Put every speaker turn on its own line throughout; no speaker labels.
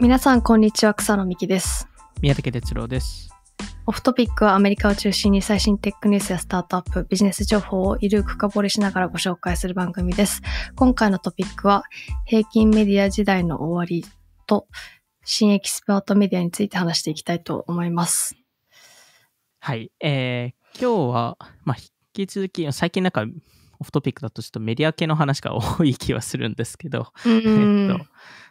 皆さんこんにちは草野美希です
宮竹哲郎です
オフトピックはアメリカを中心に最新テックニュースやスタートアップビジネス情報をゆるく深掘りしながらご紹介する番組です今回のトピックは平均メディア時代の終わりと新エキスパートメディアについて話していきたいと思います
はい、えー、今日は、まあ、引き続き最近なんかオフトピックだとちょっとメディア系の話が多い気はするんですけど、えっと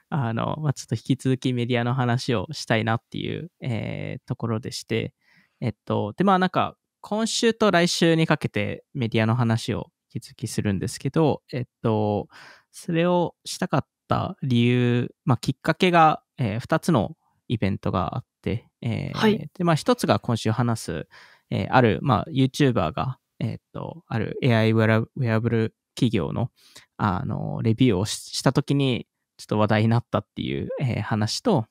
あの、まあ、ちょっと引き続きメディアの話をしたいなっていう、えー、ところでして、えっと、で、まあなんか、今週と来週にかけてメディアの話を引き続きするんですけど、えっと、それをしたかった理由、まあ、きっかけが、えー、2つのイベントがあって、えーはい、で、まあ、1つが今週話す、えー、ある、まあ、YouTuber が、えー、っと、ある AI ウェアブル企業の、あの、レビューをしたときに、ちょっと話題になったっていう、えー、話と、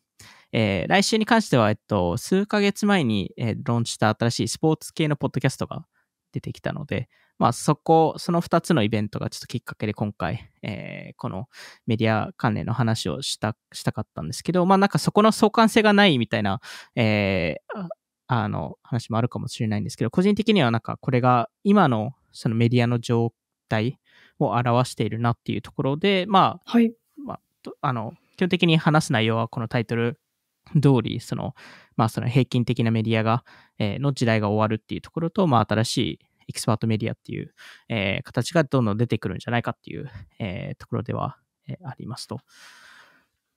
えー、来週に関しては、えっと、数ヶ月前に、えー、ローンチした新しいスポーツ系のポッドキャストが出てきたので、まあ、そこ、その2つのイベントがちょっときっかけで今回、えー、このメディア関連の話をした、したかったんですけど、まあ、なんかそこの相関性がないみたいな、えー、あの、話もあるかもしれないんですけど、個人的にはなんかこれが今のそのメディアの状態を表しているなっていうところで、まあ、はい、あの、基本的に話す内容はこのタイトル通り、その、まあその平均的なメディアが、えー、の時代が終わるっていうところと、まあ新しいエキスパートメディアっていう、えー、形がどんどん出てくるんじゃないかっていう、えー、ところでは、えー、ありますと。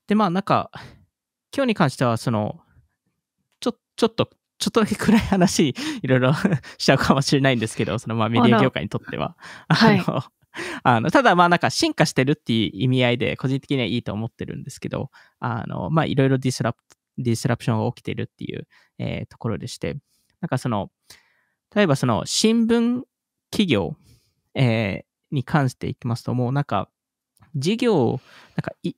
で、まあなんか、今日に関しては、その、ちょ、ちょっと、ちょっと暗い話、いろいろ しちゃうかもしれないんですけど、そのまあメディア業界にとっては、あの、あの、ただまあなんか進化してるっていう意味合いで個人的にはいいと思ってるんですけど、あの、まあいろいろディスラプ、ディスラプションが起きてるっていう、えー、ところでして、なんかその、例えばその新聞企業、えー、に関していきますと、もうなんか、事業、なんかい、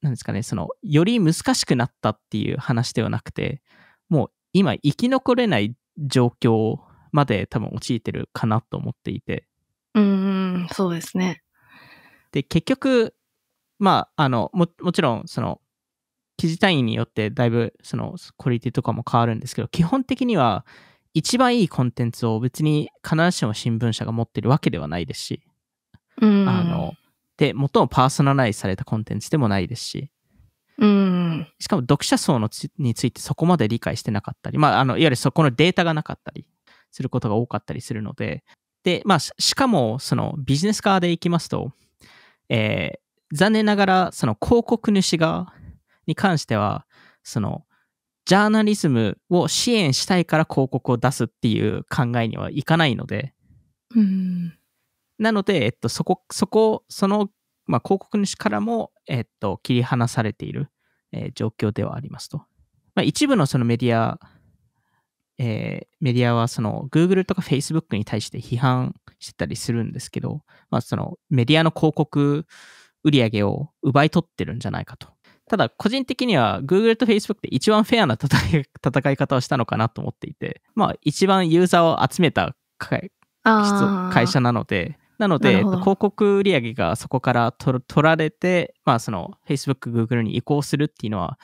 なんですかね、その、より難しくなったっていう話ではなくて、もう今生き残れない状況まで多分陥ってるかなと思っていて、
うん、そうですね。
で、結局、まあ、あの、も、もちろん、その、記事単位によってだいぶ、その、クオリティとかも変わるんですけど、基本的には、一番いいコンテンツを別に必ずしも新聞社が持ってるわけではないですし、
うん、あの、
で、最もパーソナライズされたコンテンツでもないですし、うん、しかも読者層のについてそこまで理解してなかったり、まあ、あのいわゆるそこのデータがなかったりすることが多かったりするので、で、まあ、しかも、そのビジネス側でいきますと、えー、残念ながら、その広告主側に関しては、その、ジャーナリズムを支援したいから広告を出すっていう考えにはいかないので、うん、なので、えっと、そこ、そこ、その、まあ、広告主からも、えっと、切り離されている、えー、状況ではありますと。まあ、一部のそのメディアえー、メディアはその Google とか Facebook に対して批判してたりするんですけど、まあ、そのメディアの広告売り上げを奪い取ってるんじゃないかと。ただ個人的には Google と Facebook って一番フェアな 戦い方をしたのかなと思っていて、まあ一番ユーザーを集めた会社なので、なので広告売り上げがそこから取られて、まあその Facebook、Google に移行するっていうのは、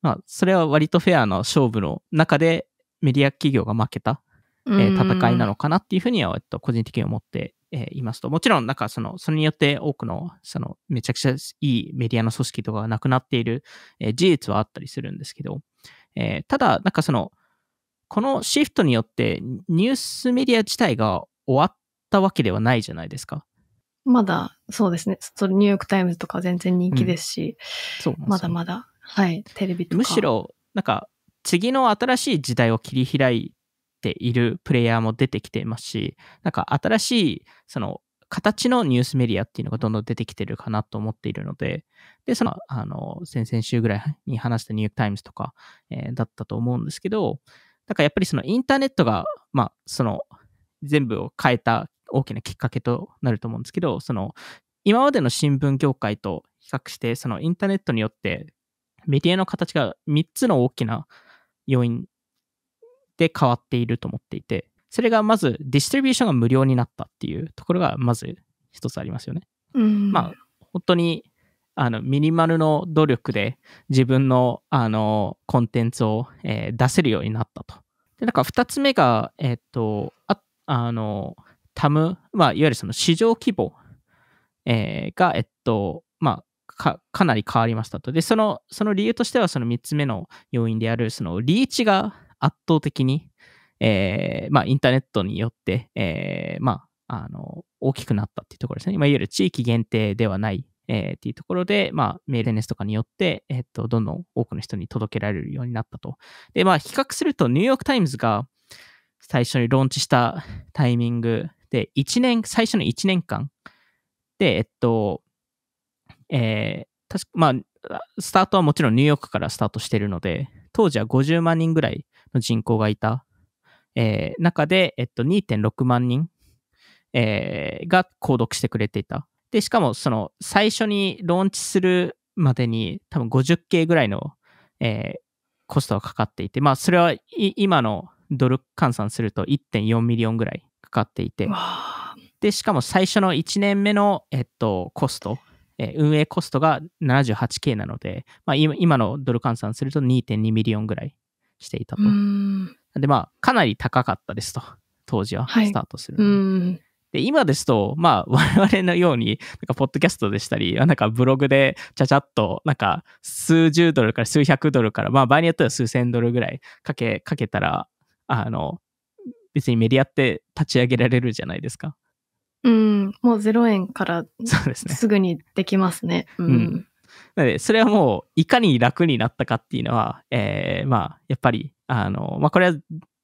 まあそれは割とフェアな勝負の中でメディア企業が負けた、えー、戦いなのかなっていうふうには、えっと、個人的に思ってえいますと、もちろん、なんかその、それによって多くの、その、めちゃくちゃいいメディアの組織とかがなくなっている、えー、事実はあったりするんですけど、えー、ただ、なんかその、このシフトによって、ニュースメディア自体が終わったわけではないじゃないですか。
まだ、そうですね。それニューヨークタイムズとか全然人気ですし、うん、そうまだまだ、はい、テレビとか。むし
ろ、なんか、次の新しい時代を切り開いているプレイヤーも出てきていますし、なんか新しい、その、形のニュースメディアっていうのがどんどん出てきてるかなと思っているので、で、その、あの、先々週ぐらいに話したニューヨークタイムズとか、えー、だったと思うんですけど、なんかやっぱりそのインターネットが、まあ、その、全部を変えた大きなきっかけとなると思うんですけど、その、今までの新聞業界と比較して、そのインターネットによってメディアの形が3つの大きな要因で変わっていると思っていて、それがまずディストリビューションが無料になったっていうところがまず一つありますよね。うん、まあ、本当にあのミニマルの努力で自分のあのコンテンツを、えー、出せるようになったと。で、なんか2つ目が、えっ、と、ああの、タム、まあ、いわゆるその市場規模、えー、が、えっと、かなり変わりましたと。で、その、その理由としては、その3つ目の要因である、そのリーチが圧倒的に、えー、まあ、インターネットによって、えー、まあ、あの、大きくなったっていうところですね。まあ、いわゆる地域限定ではない、えー、っていうところで、まあ、メールネスとかによって、えっ、ー、と、どんどん多くの人に届けられるようになったと。で、まあ、比較すると、ニューヨークタイムズが最初にローンチしたタイミングで、1年、最初の1年間で、えっと、えー、確か、まあ、スタートはもちろんニューヨークからスタートしてるので、当時は50万人ぐらいの人口がいた、えー、中で、えっと、2.6万人、えー、が購読してくれていた。で、しかも、その、最初にローンチするまでに、多分50系ぐらいの、えー、コストがかかっていて、まあ、それは今のドル換算すると1.4ミリオンぐらいかかっていて、で、しかも最初の1年目の、えっと、コストえ運営コストが 78K なので、まあ、今のドル換算すると2.2ミリオンぐらいしていたと。で、まあ、かなり高かったですと、当時はスタートする、はい、で、今ですと、まあ、我々のように、なんか、ポッドキャストでしたり、なんか、ブログで、ちゃちゃっと、なんか、数十ドルから数百ドルから、まあ、場合によっては数千ドルぐらいかけ、かけたら、あの、別にメディアって立ち上げられるじゃないですか。
うん、もう0円からすぐにできますね。うすねうん、
なので、それはもう、いかに楽になったかっていうのは、えー、まあ、やっぱり、あの、まあ、これは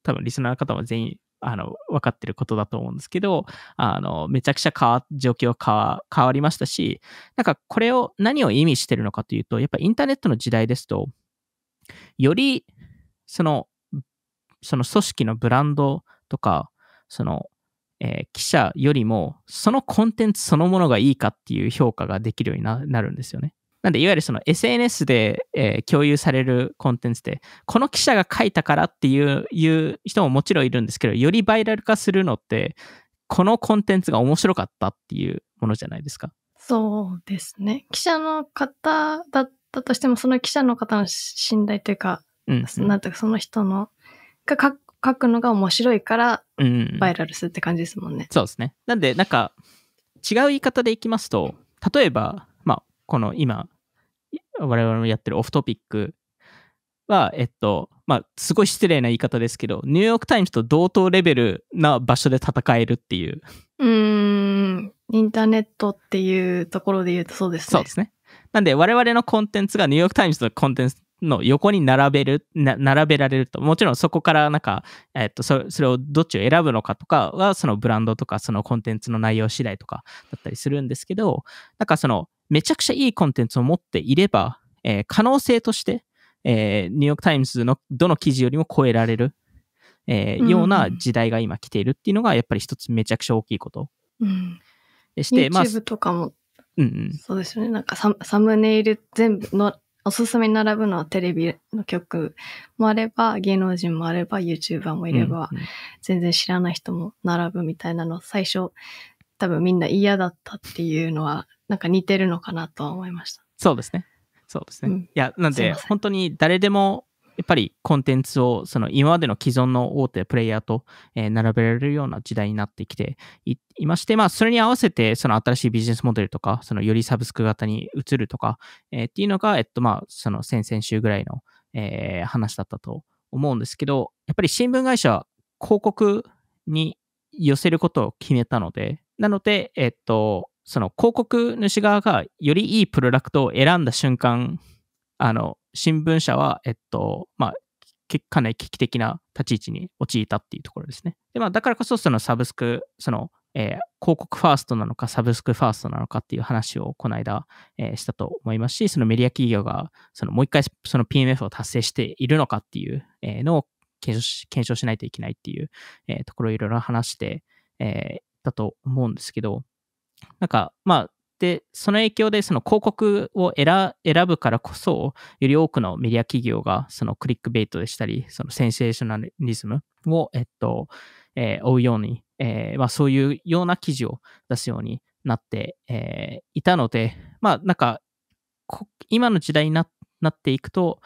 多分リスナーの方も全員、あの、分かってることだと思うんですけど、あの、めちゃくちゃ変わ、状況変変わりましたし、なんかこれを、何を意味してるのかというと、やっぱインターネットの時代ですと、より、その、その組織のブランドとか、その、えー、記者よりも、そのコンテンツそのものがいいかっていう評価ができるようになるんですよね。なんで、いわゆるその SNS で、えー、共有されるコンテンツで、この記者が書いたからっていういう人ももちろんいるんですけど、よりバイラル化するのって、このコンテンツが面白かったっていうものじゃないですか。
そうですね。記者の方だったとしても、その記者の方の信頼というか、うんうん、なんてか、その人の、が書書くのが面白いから、バイラルするって感じですもんね。うん、
そうですね。なんで、なんか、違う言い方でいきますと、例えば、まあ、この今、我々のやってるオフトピックは、えっと、まあ、すごい失礼な言い方ですけど、ニューヨーク・タイムズと同等レベルな場所で戦えるっていう。
うん、インターネットっていうところで言うとそうですね。そうですね。なんで、我々のコンテ
ンツがニューヨーク・タイムズのコンテンツの横に並べる、並べられると、もちろんそこからなんか、えっ、とそ、それをどっちを選ぶのかとかは、そのブランドとか、そのコンテンツの内容次第とかだったりするんですけど、なんかその、めちゃくちゃいいコンテンツを持っていれば、えー、可能性として、えー、ニューヨークタイムズのどの記事よりも超えられる、えー、ような時代が今来ているっていうのが、やっぱり一つめちゃくちゃ大きいこと。うん。
でして、まあ。YouTube とかも、うん、うん。そうですよね。なんかサムネイル全部の、おすすめに並ぶのはテレビの曲もあれば、芸能人もあれば、YouTuber もいれば、うんうん、全然知らない人も並ぶみたいなの、最初、多分みんな嫌だったっていうのは、なんか似てるのかなとは思いました。
そうですね。そうですね。うん、いや、なんで、本当に誰でもやっぱりコンテンツをその今までの既存の大手プレイヤーと、え並べられるような時代になってきていまして、まあ、それに合わせてその新しいビジネスモデルとか、そのよりサブスク型に移るとか、えっていうのが、えっと、まあ、その先々週ぐらいの、え話だったと思うんですけど、やっぱり新聞会社、広告に寄せることを決めたので、なので、えっと、その広告主側がよりいいプロダクトを選んだ瞬間、あの、新聞社は、えっと、まあ、かなり危機的な立ち位置に陥ったっていうところですね。で、まあ、だからこそ、そのサブスク、その、えー、広告ファーストなのか、サブスクファーストなのかっていう話をこの間、えー、したと思いますし、そのメディア企業が、そのもう一回その PMF を達成しているのかっていう、のを検証し検証しないといけないっていう、えー、ところをいろいろ話して、えー、と思うんですけど、なんか、まあ、で、その影響でその広告を選ぶからこそ、より多くのメディア企業がそのクリックベイトでしたり、そのセンセーショナリズムを、えっと、えー、追うように、えー、まあ、そういうような記事を出すようになって、えー、いたので、まあなんか、今の時代になっていくと、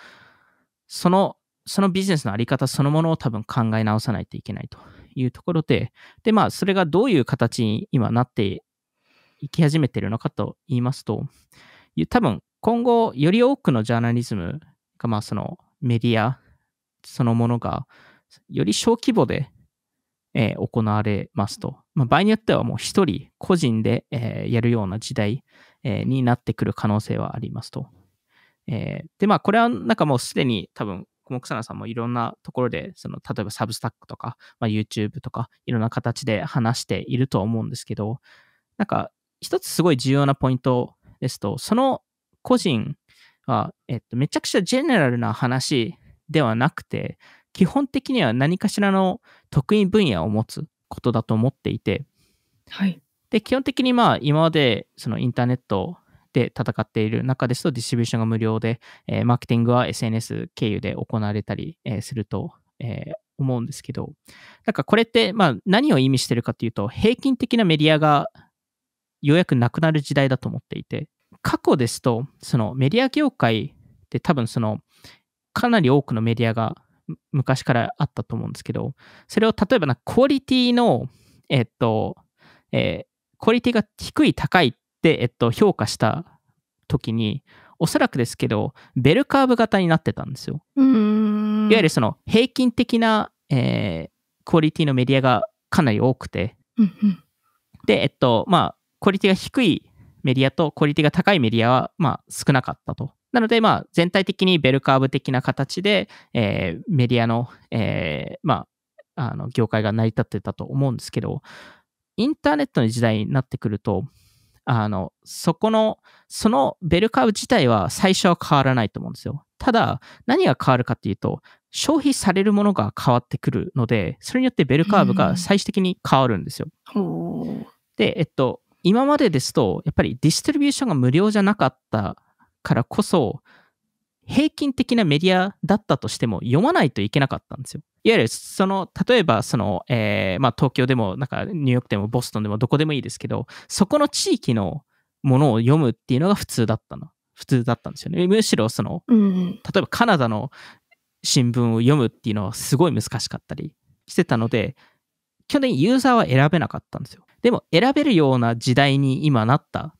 その、そのビジネスのあり方そのものを多分考え直さないといけないというところで、で、まあ、それがどういう形に今なって行き始めてるのかと言いますと、多分今後より多くのジャーナリズムが、まあそのメディアそのものが、より小規模で、えー、行われますと。まあ、場合によってはもう一人個人で、えー、やるような時代、えー、になってくる可能性はありますと。えー、で、まあこれはなんかもうすでに多分小木ささんもいろんなところで、その例えばサブスタックとか、まあ、YouTube とかいろんな形で話しているとは思うんですけど、なんか一つすごい重要なポイントですと、その個人は、えっと、めちゃくちゃジェネラルな話ではなくて、基本的には何かしらの得意分野を持つことだと思っていて、はい、で基本的にまあ今までそのインターネットで戦っている中ですとディストリビューションが無料で、えー、マーケティングは SNS 経由で行われたり、えー、すると、えー、思うんですけどなんかこれってまあ何を意味してるかというと平均的なメディアがようやくなくなる時代だと思っていて、過去ですと、そのメディア業界って多分その、かなり多くのメディアが昔からあったと思うんですけど、それを例えばなクオリティの、えっと、えー、クオリティが低い、高いって、えっと、評価した時に、おそらくですけど、ベルカーブ型になってたんですよ。いわゆるその平均的な、えー、クオリティのメディアがかなり多くて、で、えっと、まあ、クオリティが低いメディアとクオリティが高いメディアは、まあ、少なかったと。なので、まあ、全体的にベルカーブ的な形で、えー、メディアの、えー、まあ、あの業界が成り立ってたと思うんですけど、インターネットの時代になってくると、あの、そこの、そのベルカーブ自体は最初は変わらないと思うんですよ。ただ、何が変わるかっていうと、消費されるものが変わってくるので、それによってベルカーブが最終的に変わるんですよ。で、えっと、今までですと、やっぱりディストリビューションが無料じゃなかったからこそ、平均的なメディアだったとしても読まないといけなかったんですよ。いわゆるその例えばその、えー、まあ、東京でもなんかニューヨークでもボストンでもどこでもいいですけどそこの地域のものを読むっていうのが普通だったの普通だったんですよねむしろその、例えばカナダの新聞を読むっていうのはすごい難しかったりしてたので去年ユーザーは選べなかったんですよでも選べるような時代に今なった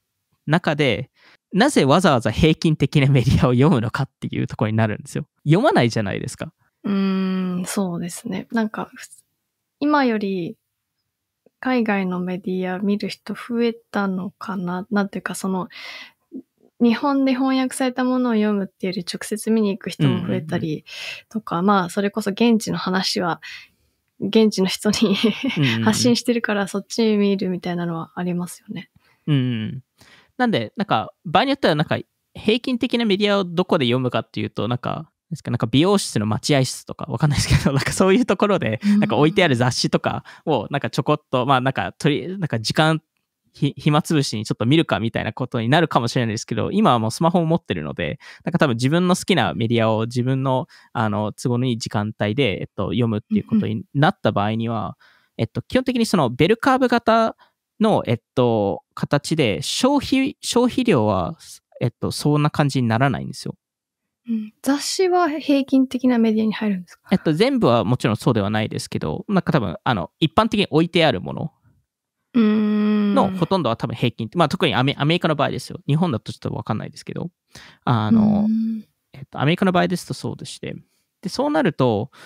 中で、なぜわざわざ平均的なメディアを読むのかっていうところになるんですよ。読まないじゃないですか。
うーん、そうですね。なんか、今より海外のメディア見る人増えたのかな、なんていうかその、日本で翻訳されたものを読むっていうより直接見に行く人も増えたりとか、うんうんうん、まあそれこそ現地の話は現地の人に 発信してるからそっち見るみたいなのはありますよね。
うん。なんで、なんか場合によってはなんか平均的なメディアをどこで読むかっていうと、なんか、ですかなんか美容室の待合室とかわかんないですけど、なんかそういうところで、なんか置いてある雑誌とかを、なんかちょこっと、まあなんか、とり、なんか時間暇つぶしにちょっと見るかみたいなことになるかもしれないですけど、今はもうスマホを持ってるので、なんか多分自分の好きなメディアを自分のあの都合のいい時間帯で、えっと、読むっていうことになった場合には、えっと、基本的にそのベルカーブ型の、えっと、形で消費、消費量は、えっと、そんな感じにならないんですよ。
雑誌は平均的なメディアに入るんですか、
えっと、全部はもちろんそうではないですけど、なんか多分、あの、一般的に置いてあるもの
のほ
とんどは多分平均。まあ特にアメアメリカの場合ですよ。日本だとちょっとわかんないですけど。あの、えっと、アメリカの場合ですとそうでして。で、そうなると、で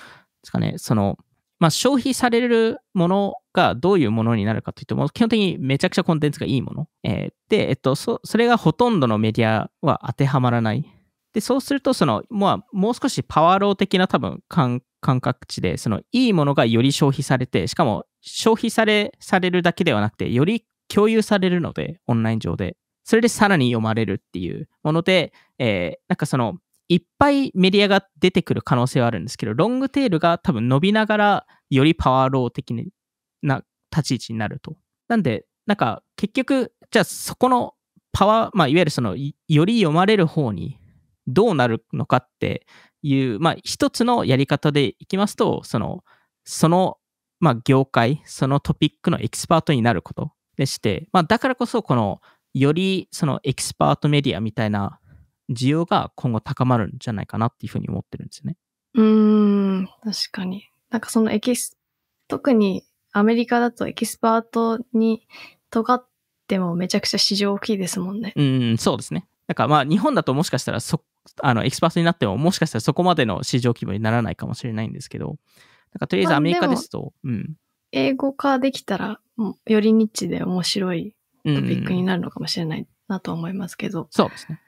すかね、その、まあ、消費されるものがどういうものになるかというと、もう基本的にめちゃくちゃコンテンツがいいもの。えー、で、えっとそ、それがほとんどのメディアは当てはまらない。で、そうすると、その、まあ、もう少しパワーロー的な多分感覚値で、その、いいものがより消費されて、しかも消費され、されるだけではなくて、より共有されるので、オンライン上で。それでさらに読まれるっていうもので、えー、なんかその、いっぱいメディアが出てくる可能性はあるんですけど、ロングテールが多分伸びながら、よりパワーロー的な立ち位置になると。なんで、なんか結局、じゃあそこのパワー、まあ、いわゆるその、より読まれる方にどうなるのかっていう、まあ、一つのやり方でいきますと、その、そのまあ、業界、そのトピックのエキスパートになることでして、まあ、だからこそ、この、よりそのエキスパートメディアみたいな需要が今後高まるんじゃないかなっていうふうに思ってるんですよね。
うん、確かに。なんかそのエキス、特にアメリカだとエキスパートに尖ってもめちゃくちゃ市場大きいですもんね。う
ん、そうですね。だからまあ日本だともしかしたらそ、あのエキスパートになってももしかしたらそこまでの市場規模にならないかもしれないんですけど、なんかとりあえずアメリカですと、うん。
英語化できたら、よりニッチで面白いトピックになるのかもしれないなと思いますけど。うんうん、そ
うですね。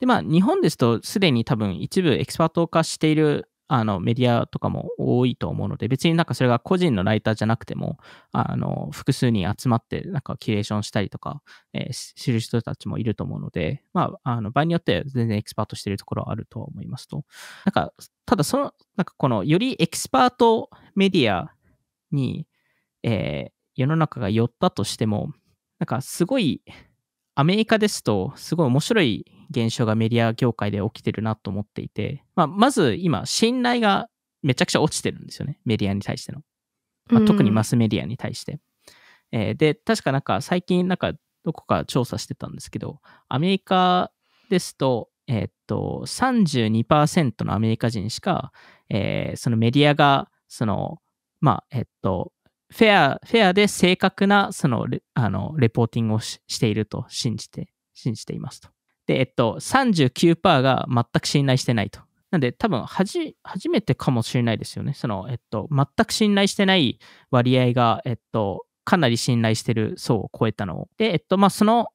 で、まあ、日本ですと、すでに多分一部エキスパート化しているあのメディアとかも多いと思うので、別になんかそれが個人のライターじゃなくても、あの複数人集まってなんかキュレーションしたりとか、えー、する人たちもいると思うので、まあ、あの場合によっては全然エキスパートしてるところはあると思いますと。なんか、ただその、なんかこのよりエキスパートメディアに、えー、世の中が寄ったとしても、なんかすごい、アメリカですと、すごい面白い現象がメディア業界で起きてるなと思っていて、まあ、まず今、信頼がめちゃくちゃ落ちてるんですよね、メディアに対しての。まあ、特にマスメディアに対して。うん、えー、で、確かなんか最近、なんかどこか調査してたんですけど、アメリカですと、えー、っと、32%のアメリカ人しか、えー、そのメディアが、その、まあ、えー、っと、フェア、フェアで正確な、そのレ、あの、レポーティングをしていると信じて、信じていますと。で、えっと、39%が全く信頼してないと。なんで、多分はじ、初めてかもしれないですよね。その、えっと、全く信頼してない割合が、えっと、かなり信頼してる層を超えたのを。で、えっと、まあ、その、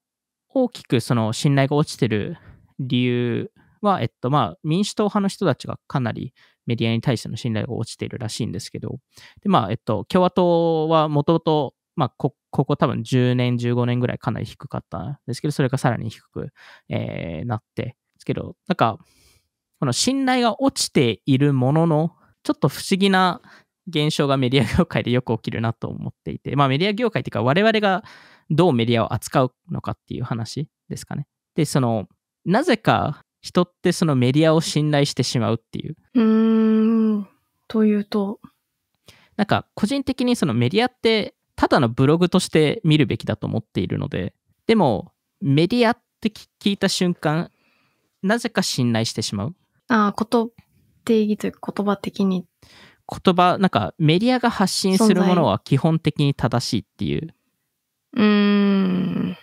大きくその信頼が落ちてる理由は、えっと、まあ、民主党派の人たちがかなりメディアに対しての信頼が落ちているらしいんですけど、で、まあ、えっと、共和党はもともとまあ、こ、ここ多分10年、15年ぐらいかなり低かったんですけど、それがさらに低く、えー、なって、ですけど、なんか、この信頼が落ちているものの、ちょっと不思議な現象がメディア業界でよく起きるなと思っていて、まあメディア業界っていうか我々がどうメディアを扱うのかっていう話ですかね。で、その、なぜか人ってそのメディアを信頼してしまうっていう。
うーん、というと。
なんか個人的にそのメディアってただのブログとして見るべきだと思っているので、でも、メディアって聞いた瞬間、なぜか信頼してしまう。
ああ、こと定義というか言葉的に。
言葉、なんかメディアが発信するものは基本的に正しいっていう。
うーん。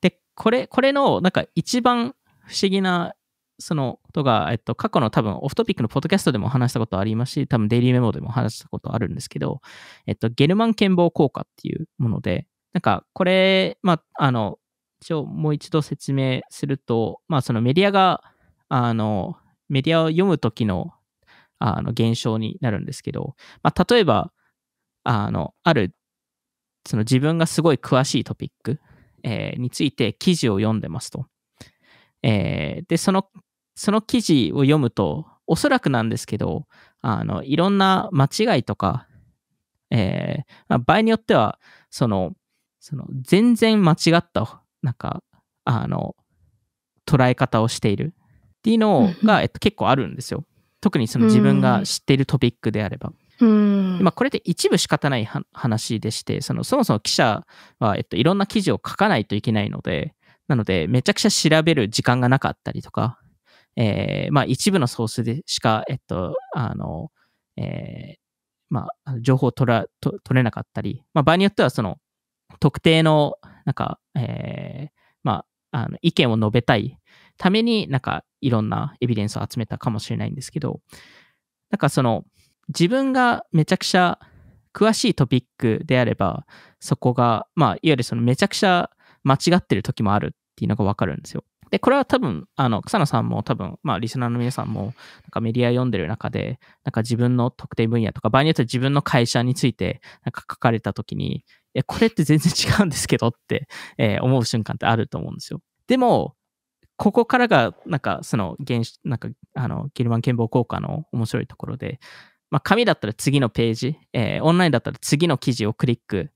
で、これ、これのなんか一番不思議なそのことが、えっと、過去の多分オフトピックのポッドキャストでも話したことありますし、多分デイリーメモでも話したことあるんですけど、えっと、ゲルマン健忘効果っていうもので、なんかこれ、まあ、あの、一応もう一度説明すると、まあそのメディアが、あの、メディアを読むとの、あの、現象になるんですけど、まあ例えば、あの、ある、その自分がすごい詳しいトピック、えー、について記事を読んでますと。えー、で、そのその記事を読むと、おそらくなんですけど、あの、いろんな間違いとか、えー、まあ、場合によっては、その、その、全然間違った、なんか、あの、捉え方をしているっていうのが、えっと、結構あるんですよ。特にその自分が知っているトピックであれば。
ま
あ、これって一部仕方ない話でしてそのそもそも記者は、えっと、いろんな記事を書かないといけないのでなのでめちゃくちゃ調べる時間がなかったりとかえー、まあ、一部のソースでしか、えっと、あの、えー、まあ、情報を取ら、取れなかったり、まあ、場合によっては、その、特定の、なんか、えー、まあ、あの意見を述べたいために、なんか、いろんなエビデンスを集めたかもしれないんですけど、なんかその、自分がめちゃくちゃ詳しいトピックであれば、そこが、まあ、いわゆるそのめちゃくちゃ間違ってる時もあるっていうのがわかるんですよ。で、これは多分、あの、草野さんも多分、まあ、リスナーの皆さんも、なんかメディア読んでる中で、なんか自分の特定分野とか、場合によっては自分の会社について、なんか書かれた時に、え、これって全然違うんですけどって、えー、思う瞬間ってあると思うんですよ。でも、ここからが、なんか、その、原なんか、あの、ギルマン健謀効果の面白いところで、まあ、紙だったら次のページ、えー、オンラインだったら次の記事をクリック、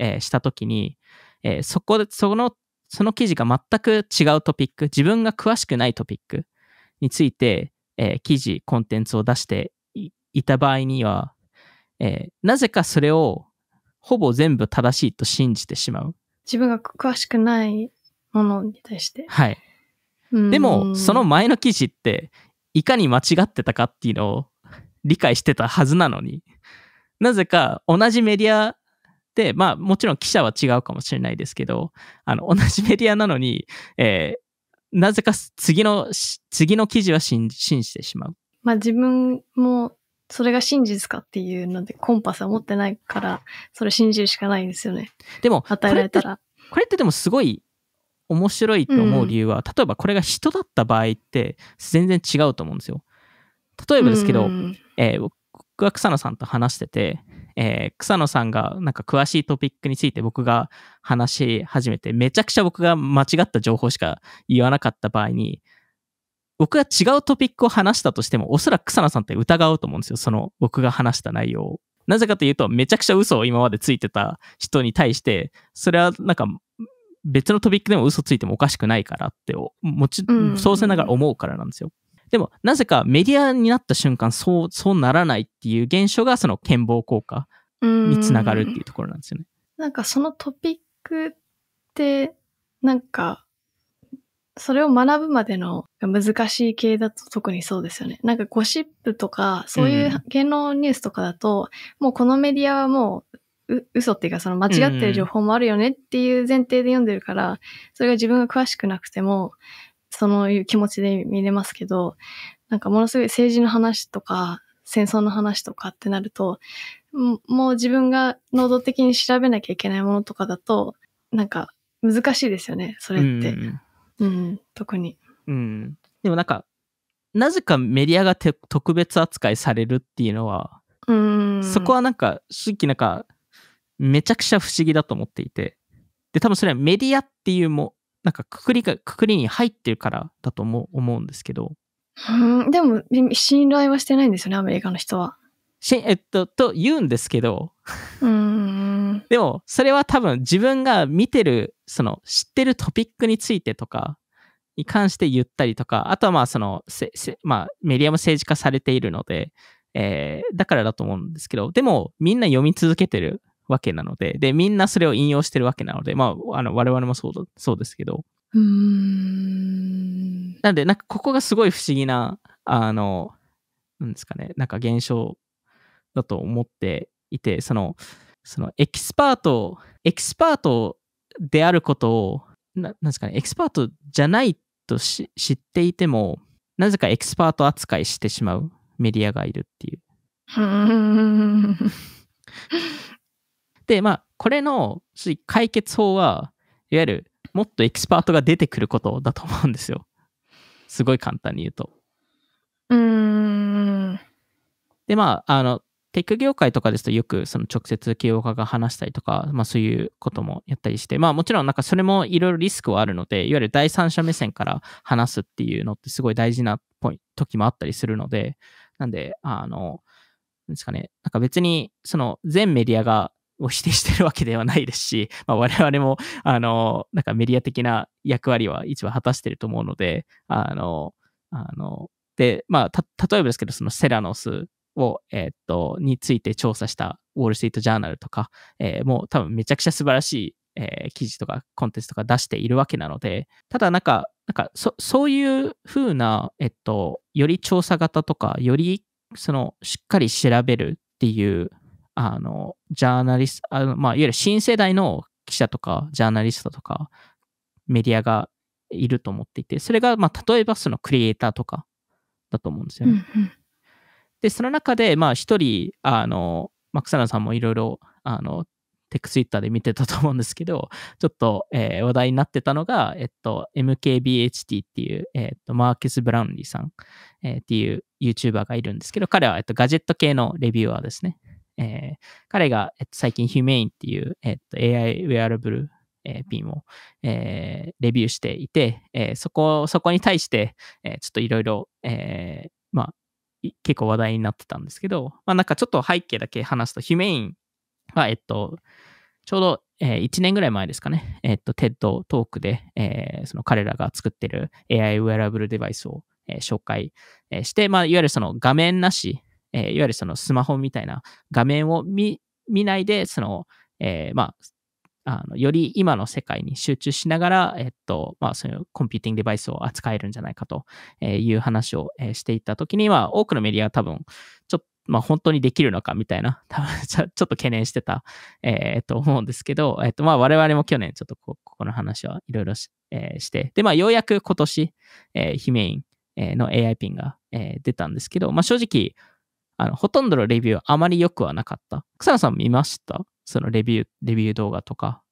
えー、した時に、えー、そこで、そのその記事が全く違うトピック、自分が詳しくないトピックについて、えー、記事、コンテンツを出していた場合には、えー、なぜかそれをほぼ全部正しいと信じてしまう。
自分が詳しくないものに対して。はい。でも、その
前の記事って、いかに間違ってたかっていうのを理解してたはずなのに、なぜか同じメディアで、まあ、もちろん記者は違うかもしれないですけど、あの、同じメディアなのに、えー、なぜか次の、次の記事は信信じてしまう。
まあ、自分も、それが真実かっていうので、コンパスは持ってないから、それ信じるしかないんですよね。でも、与えられたら。
これってでもすごい面白いと思う理由は、うん、例えばこれが人だった場合って全然違うと思うんですよ。例えばですけど、うん、えー、僕は草野さんと話してて、えー、草野さんがなんか詳しいトピックについて僕が話し始めて、めちゃくちゃ僕が間違った情報しか言わなかった場合に、僕が違うトピックを話したとしても、おそらく草野さんって疑うと思うんですよ。その僕が話した内容を。なぜかというと、めちゃくちゃ嘘を今までついてた人に対して、それはなんか別のトピックでも嘘ついてもおかしくないからってもち、うせながら思うからなんですよ。でも、なぜかメディアになった瞬間、そう、そうならないっていう現象が、その健忘効果
につながるっていう
ところなんですよね。
なんかそのトピックって、なんか、それを学ぶまでの難しい系だと特にそうですよね。なんかゴシップとか、そういう芸能ニュースとかだと、うん、もうこのメディアはもう、う嘘っていうかその間違ってる情報もあるよねっていう前提で読んでるから、それが自分が詳しくなくても、そのいう気持ちで見れますけど、なんかものすごい政治の話とか、戦争の話とかってなると、もう自分が能動的に調べなきゃいけないものとかだと、なんか難しいですよね、それって。うん、うん、特に。うん。でもなんか、な
ぜかメディアが特別扱いされるっていうのは、
うんそこはな
んか、正直なんか、めちゃくちゃ不思議だと思っていて。で、多分それはメディアっていうもなんかくくりが、くくりに入ってるからだと思うんですけど。
うん、でも、信頼はしてないんですよね、アメリカの人は。
しえっと、と言うんですけど。
うん。
でも、それは多分自分が見てる、その知ってるトピックについてとか、に関して言ったりとか、あとはまあその、せせまあ、メディアも政治化されているので、えー、だからだと思うんですけど、でもみんな読み続けてるわけなので、で、みんなそれを引用してるわけなので、まあ、あの、我々もそうだ、そうですけど。
うん。
なんで、なんかここがすごい不思議な、あの、なんですかね、なんか現象だと思っていて、その、そのエキスパート、エキスパートであることを、ななんですかね、エキスパートじゃないとし知っていても、なぜかエキスパート扱いしてしまうメディアがいるっていう。で、まあ、これの解決法は、いわゆるもっとエキスパートが出てくることだと思うんですよ。すごい簡単に言うと。
うん。
で、まあ、あの、テック業界とかですとよくその直接起業家が話したりとか、まあそういうこともやったりして、まあもちろんなんかそれもいろいろリスクはあるので、いわゆる第三者目線から話すっていうのってすごい大事なポイ時もあったりするので、なんで、あの、ですかね、なんか別にその全メディアがを否定してるわけではないですし、まあ、我々も、あの、なんかメディア的な役割は一番果たしてると思うので、あの、あの、で、まあ、例えばですけど、そのセラノスを、えー、っと、について調査したウォール・ストリート・ジャーナルとか、えー、もう多分めちゃくちゃ素晴らしい、えー、記事とかコンテンツとか出しているわけなので、ただなんか、なんかそ、そういう風な、えっと、より調査型とか、よりそのしっかり調べるっていうあの、ジャーナリスト、あのまあ、いわゆる新世代の記者とか、ジャーナリストとか、メディアがいると思っていて、それが、まあ、例えばそのクリエイターとかだと思うんですよね。で、その中で、まあ、一人、あの、マクサナさんもいろいろ、あの、テックツイッターで見てたと思うんですけど、ちょっと、えー、話題になってたのが、えっと、m k b h t っていう、えっと、マーケス・ブラウンリーさん、えー、っていう YouTuber がいるんですけど、彼は、えっと、ガジェット系のレビューアーですね。えー、彼が、えっと、最近 Humane っていう、えっと、AI ウェアラブル、えー、ピンを、えー、レビューしていて、えー、そこ、そこに対して、えー、ちょっといろいろ、えま結構話題になってたんですけど、まあなんかちょっと背景だけ話すと、ヒュメインは、えっと、ちょうど、えー、1年ぐらい前ですかね、えっと、TED トークで、えー、その彼らが作ってる AI ウェアラブルデバイスを、えー、紹介、して、まあ、いわゆるその画面なし、えー、いわゆるそのスマホみたいな画面を見ないで、その、えー、まあ、あのより今の世界に集中しながら、えっと、まあ、そういうコンピューティングデバイスを扱えるんじゃないかという話をしていったときには、多くのメディアは多分、ちょっと、まあ、本当にできるのかみたいな、多分ちょっと懸念してた、えー、と思うんですけど、えっ、ー、と、まあ、我々も去年ちょっとここの話はいろいろし,、えー、して、で、まあ、ようやく今年、えー、ヒメインの AI ピンが、えー、出たんですけど、まあ、正直、あの、ほとんどのレビューはあまり良くはなかった。草野さん見ましたそのレビュー、レビュー動画とか、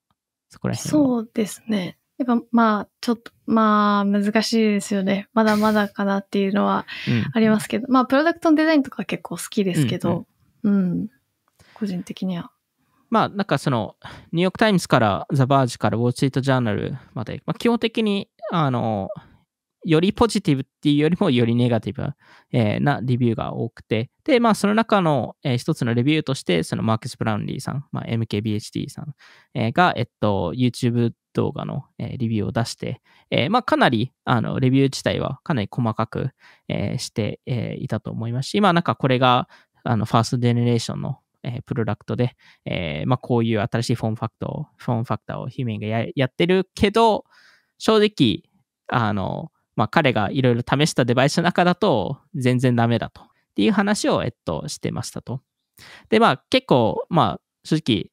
そこら辺。
そうですね。やっぱまあ、ちょっと、まあ、難しいですよね。まだまだかなっていうのはありますけど、うん、まあ、プロダクトのデザインとか結構好きですけど、うん、うん、個人的には。
まあ、なんかその、ニューヨーク・タイムズから、ザ・バージから、ウォーチ・ート・ジャーナルまで、まあ、基本的に、あの、よりポジティブっていうよりもよりネガティブ、なレビューが多くて、で、まあ、その中の、えー、一つのレビューとして、そのマークス・ブラウンリーさん、まあ、MKBHD さん、えー、が、えっと、YouTube 動画の、えー、レビューを出して、えー、まあ、かなり、あの、レビュー自体はかなり細かく、えー、して、えー、いたと思いますし、今、まあ、なんかこれが、あの、ファーストデネレーションの、えー、プロダクトで、えー、まあ、こういう新しいフォームファクターを、フォームファクターをヒューメンがややってるけど、正直、あの、まあ、彼がいろいろ試したデバイスの中だと全然ダメだと。っていう話を、えっと、してましたと。で、まあ、結構、まあ、正直、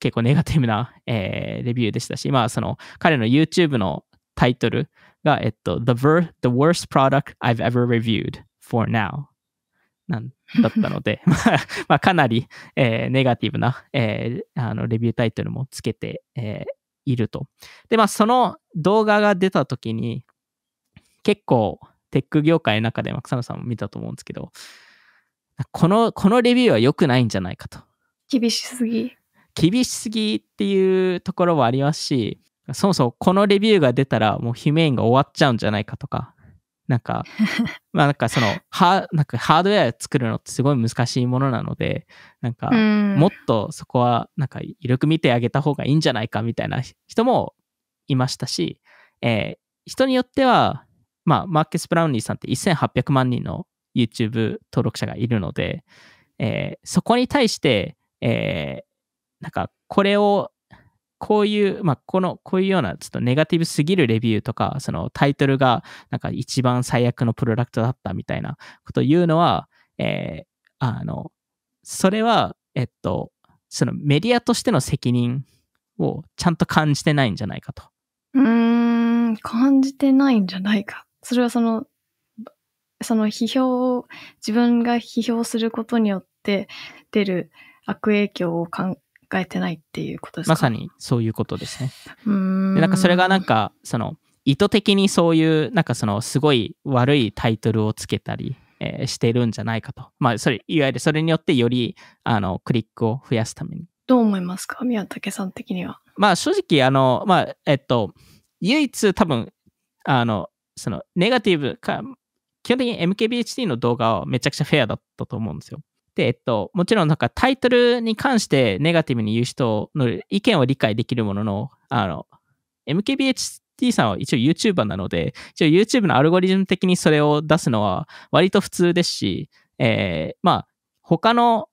結構ネガティブな、えー、レビューでしたし、まあ、その、彼の YouTube のタイトルが、えっと、The, Ver The Worst Product I've Ever Reviewed for Now なんだったので、まあ、まあ、かなり、えー、ネガティブな、えー、あのレビュータイトルもつけて、えー、いると。で、まあ、その動画が出た時に、結構、テック業界の中で、草野さんも見たと思うんですけど、この、このレビューは良くないんじゃないかと。
厳しすぎ。
厳しすぎっていうところもありますし、そもそもこのレビューが出たらもうヒメインが終わっちゃうんじゃないかとか、なんか、まあなんかその、ハなんかハードウェア作るのってすごい難しいものなので、なんか、もっとそこはなんか、よく見てあげた方がいいんじゃないかみたいな人もいましたし、えー、人によっては、まあ、マーケス・ブラウニーさんって1800万人の YouTube 登録者がいるので、えー、そこに対して、えー、なんか、これを、こういう、まあ、この、こういうような、ちょっとネガティブすぎるレビューとか、そのタイトルが、なんか一番最悪のプロダクトだったみたいなことを言うのは、えー、あの、それは、えっと、そのメディアとしての責任をちゃんと感じてないんじゃないかと。
うん、感じてないんじゃないかそれはその、その批評を、自分が批評することによって出る悪影響を考えてないっていうことですかまさ
にそういうことですね。
うんでなんかそれ
がなんか、その、意図的にそういう、なんかその、すごい悪いタイトルをつけたり、えー、してるんじゃないかと。まあ、それ、いわゆるそれによってより、あの、クリックを増やすために。
どう思いますか宮武さん的には。
まあ、正直、あの、まあ、えっと、唯一多分、あの、そのネガティブか、基本的に MKBHD の動画はめちゃくちゃフェアだったと思うんですよ。で、えっと、もちろんなんかタイトルに関してネガティブに言う人の意見を理解できるものの、あの、MKBHD さんは一応 YouTuber なので、一応 YouTube のアルゴリズム的にそれを出すのは割と普通ですし、えー、まあ、他の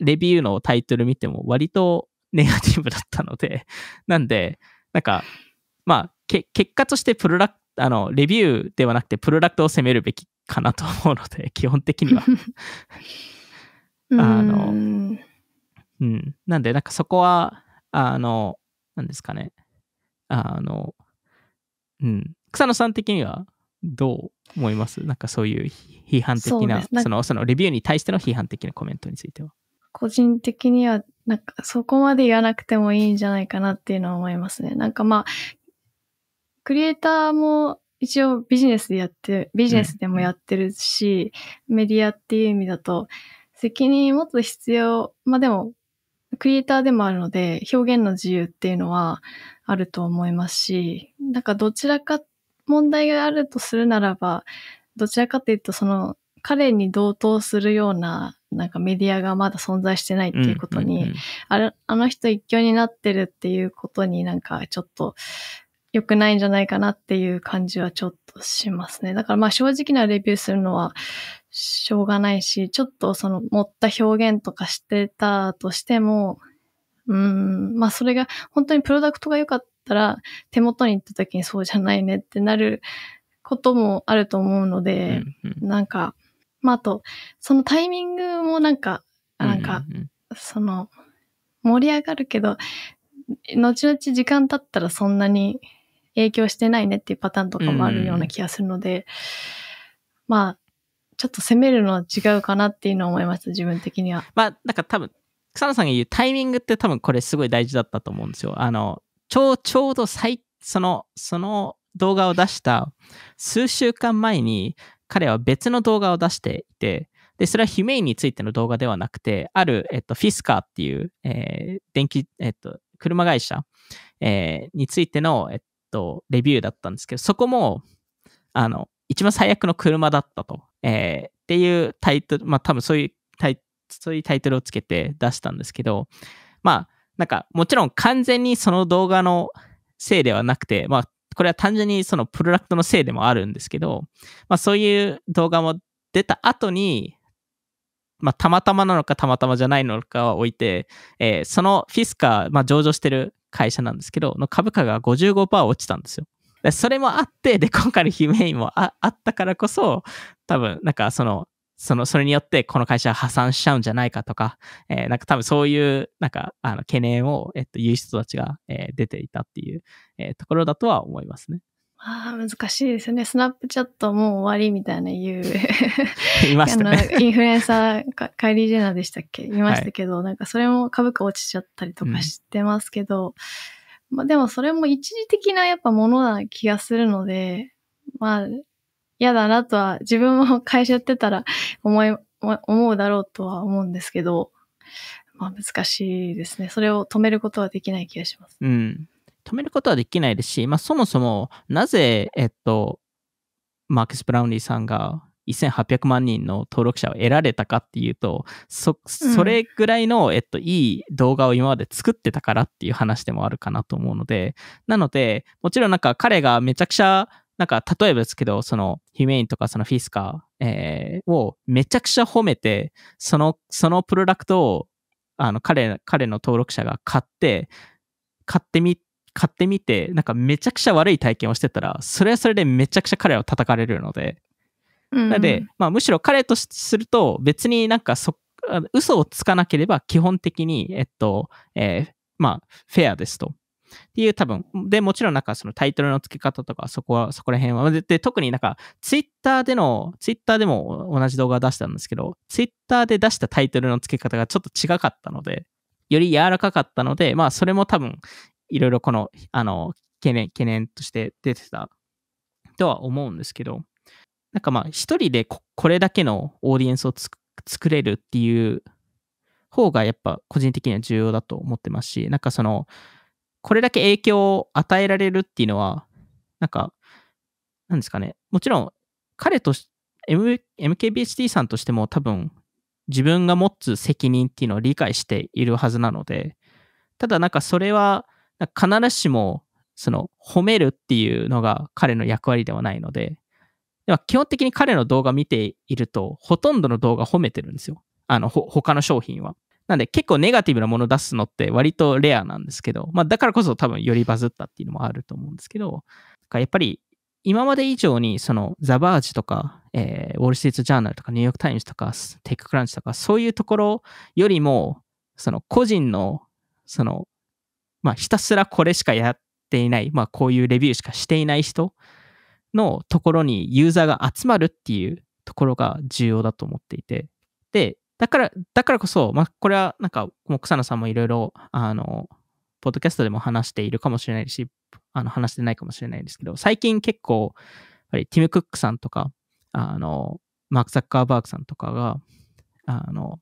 レビューのタイトル見ても割とネガティブだったので、なんで、なんか、まあ、結果としてプロダクあの、レビューではなくて、プロダクトを責めるべきかなと思うので、基本的には あの、
うんう
ん。なんで、なんかそこは、あの、なんですかね。あの、うん。草野さん的には、どう思いますなんかそういう批判的な、そなその、そのレビューに対しての批判的なコメントについては。
個人的には、なんかそこまで言わなくてもいいんじゃないかなっていうのは思いますね。なんかまあ、クリエイターも一応ビジネスでやって、ビジネスでもやってるし、うん、メディアっていう意味だと、責任持つ必要、まあでも、クリエイターでもあるので、表現の自由っていうのはあると思いますし、なんかどちらか問題があるとするならば、どちらかというと、その彼に同等するような、なんかメディアがまだ存在してないっていうことに、あの人一挙になってるっていうことになんかちょっと、良くないんじゃないかなっていう感じはちょっとしますね。だからまあ正直なレビューするのはしょうがないし、ちょっとその持った表現とかしてたとしても、うん、まあそれが本当にプロダクトが良かったら手元に行った時にそうじゃないねってなることもあると思うので、うんうん、なんか、まああと、そのタイミングもなんか、なんか、その盛り上がるけど、後々時間経ったらそんなに影響してないねっていうパターンとかもあるような気がするので、まあ、ちょっと攻めるのは違うかなっていうのは思いました、自分的には。
まあ、なんか多分、草野さんが言うタイミングって多分これすごい大事だったと思うんですよ。あの、ちょう、ちょうど最、その、その動画を出した数週間前に彼は別の動画を出していて、で、それはヒメイについての動画ではなくて、ある、えっと、フィスカーっていう、えー、電気、えっと、車会社、えー、についての、えっと、レビューだったんですけど、そこも、あの、一番最悪の車だったと。えー、っていうタイトル、まあ多分そういうタイそういうタイトルをつけて出したんですけど、まあ、なんか、もちろん完全にその動画のせいではなくて、まあ、これは単純にそのプロダクトのせいでもあるんですけど、まあ、そういう動画も出た後に、まあ、たまたまなのかたまたまじゃないのかは置いて、えー、そのフィスカー、まあ、上場してる会社なんですけど、の株価が55%落ちたんですよ。それもあって、で、今回の悲鳴もあったからこそ、多分、なんかその、その、それによってこの会社は破産しちゃうんじゃないかとか、えー、なんか多分そういう、なんか、あの、懸念を、えっと、言う人たちが、えー、出ていたっていう、えー、ところだとは思いますね。
ああ、難しいですね。スナップチャットもう終わりみたいな言う。いましたねインフルエンサーか、カイリー・ジェナでしたっけいましたけど、はい、なんかそれも株価落ちちゃったりとかしてますけど、うん、まあでもそれも一時的なやっぱものな気がするので、まあ、嫌だなとは、自分も会社やってたら思い、思うだろうとは思うんですけど、まあ難しいですね。それを止めることはできない気がしま
す。うん。止めることはできないですし、まあ、そもそもなぜ、えっと、マークス・ブラウンリーさんが1800万人の登録者を得られたかっていうと、そ、それぐらいの、えっと、いい動画を今まで作ってたからっていう話でもあるかなと思うので、なので、もちろんなんか彼がめちゃくちゃ、なんか例えばですけど、そのヒメインとかそのフィスカー、えー、をめちゃくちゃ褒めて、その、そのプロダクトを、あの、彼、彼の登録者が買って、買ってみ買ってみて、なんかめちゃくちゃ悪い体験をしてたら、それはそれでめちゃくちゃ彼らを叩かれるので。うん、なので、まあ、むしろ彼とすると、別になんかそ、嘘をつかなければ基本的に、えっと、えー、まあ、フェアですと。っていう多分。で、もちろんなんかそのタイトルの付け方とか、そこは、そこら辺は。で、で特になんか、ツイッターでの、ツイッターでも同じ動画を出したんですけど、ツイッターで出したタイトルの付け方がちょっと違かったので、より柔らかかったので、まあ、それも多分いろいろこの、あの、懸念、懸念として出てたとは思うんですけど、なんかまあ、一人でこれだけのオーディエンスを作れるっていう方がやっぱ個人的には重要だと思ってますし、なんかその、これだけ影響を与えられるっていうのは、なんか、なんですかね、もちろん彼と、M、MKBHD さんとしても多分自分が持つ責任っていうのを理解しているはずなので、ただなんかそれは必ずしも、その、褒めるっていうのが彼の役割ではないので、では基本的に彼の動画見ていると、ほとんどの動画褒めてるんですよ。あの、他の商品は。なんで結構ネガティブなもの出すのって割とレアなんですけど、まあだからこそ多分よりバズったっていうのもあると思うんですけど、やっぱり今まで以上にそのザバージとか、えー、ウォール・ストリート・ジャーナルとかニューヨーク・タイムズとかテック・クランチとかそういうところよりもその個人のそのまあ、ひたすらこれしかやっていない、まあ、こういうレビューしかしていない人のところにユーザーが集まるっていうところが重要だと思っていて。で、だから、だからこそ、まあ、これはなんか、もう草野さんもいろいろ、あの、ポッドキャストでも話しているかもしれないし、あの、話してないかもしれないですけど、最近結構、やっぱりティム・クックさんとか、あの、マーク・ザッカーバーグさんとかが、あの、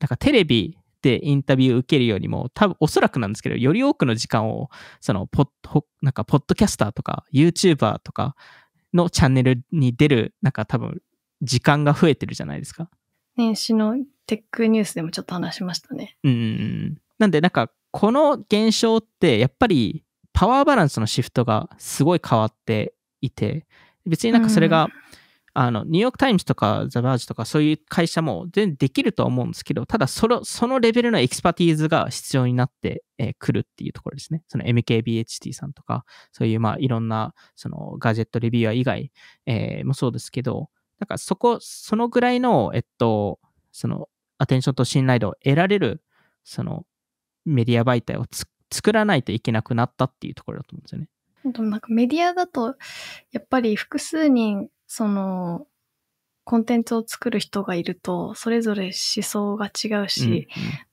なんかテレビってインタビュー受けるよりも、多分おそらくなんですけど、より多くの時間を、そのポッ、なんか、ポッドキャスターとか、YouTuber とかのチャンネルに出る、なんか多分、時間が増えてるじゃないですか。
年始のテックニュースでもちょっと話しましたね。
うん。なんで、なんか、この現象って、やっぱり、パワーバランスのシフトがすごい変わっていて、別になんかそれがあの、ニューヨークタイムズとかザ・バージとかそういう会社も全然できると思うんですけど、ただその、そのレベルのエキスパティーズが必要になってく、えー、るっていうところですね。その MKBHT さんとか、そういうまあいろんな、そのガジェットレビューアー以外、えー、もそうですけど、なんかそこ、そのぐらいの、えっと、その、アテンションと信頼度を得られる、その、メディア媒体を作らないといけなくなったっていうところだと思うんですよね。
でもなんかメディアだと、やっぱり複数人その、コンテンツを作る人がいると、それぞれ思想が違うし、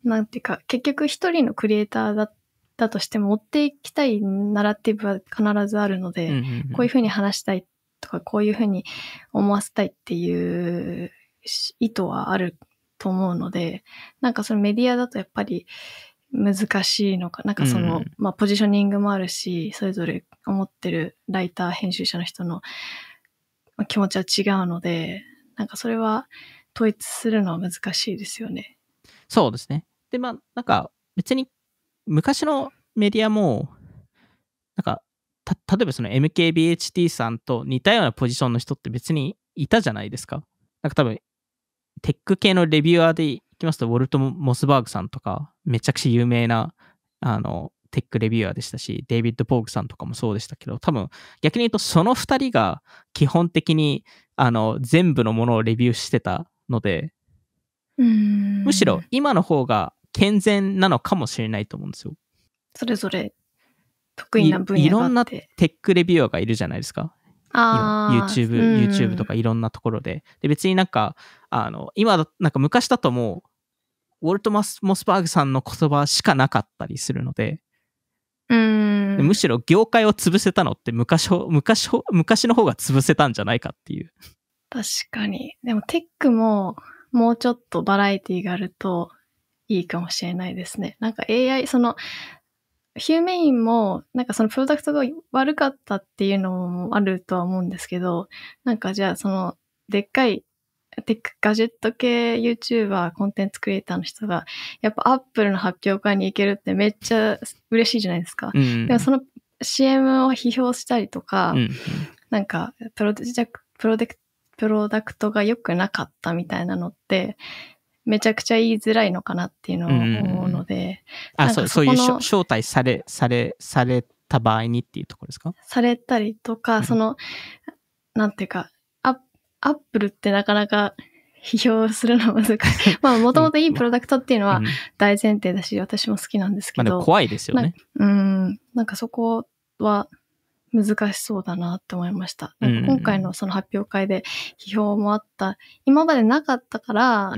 うん、なんていうか、結局一人のクリエイターだだとしても、追っていきたいナラティブは必ずあるので、うんうんうん、こういうふうに話したいとか、こういうふうに思わせたいっていう意図はあると思うので、なんかそのメディアだとやっぱり難しいのか、なんかその、うん、まあポジショニングもあるし、それぞれ思ってるライター、編集者の人のまあ、気持ちは違うので、なんかそれは統一するのは難しいですよね。そうですね。で、まあ、
なんか別に昔のメディアも、なんか、例えばその m k b h t さんと似たようなポジションの人って別にいたじゃないですか。なんか多分、テック系のレビューアーでいきますと、ウォルト・モスバーグさんとか、めちゃくちゃ有名な、あの、テックレビュアーでしたし、デイビッド・ポークさんとかもそうでしたけど、多分逆に言うとその2人が基本的にあの全部のものをレビューしてたので、
むしろ
今の方が健全なのかもしれないと思うんですよ。
それぞれ得意な分野いろんなテ
ックレビュアーがいるじゃないですか。YouTube、YouTube とかいろんなところで。で、別になんか、あの、今、なんか昔だともう、ウォルト・マス・モスバーグさんの言葉しかなかったりするので、
うんむし
ろ業界を潰せたのって昔昔昔の方が潰せたんじゃないかっていう。
確かに。でもテックももうちょっとバラエティがあるといいかもしれないですね。なんか AI、そのヒューメインも、なんかそのプロダクトが悪かったっていうのもあるとは思うんですけど、なんかじゃあその、でっかいテックガジェット系 YouTuber、コンテンツクリエイターの人が、やっぱ Apple の発表会に行けるってめっちゃ嬉しいじゃないですか。うん、でもその CM を批評したりとか、うん、なんかプロデェクプロデクプロダクトが良くなかったみたいなのって、めちゃくちゃ言いづらいのかなっていうのを思うので。うん、あそ、そういう招
待され、され、された場合にっていうところですか
されたりとか、その、なんていうか、アップルってなかなか 批評するのは難しい。まあ、もともといいプロダクトっていうのは大前提だし、私も好きなんですけど。まあ、でも怖いですよね。うん。なんかそこは難しそうだなって思いました。なんか今回のその発表会で批評もあった、今までなかったから、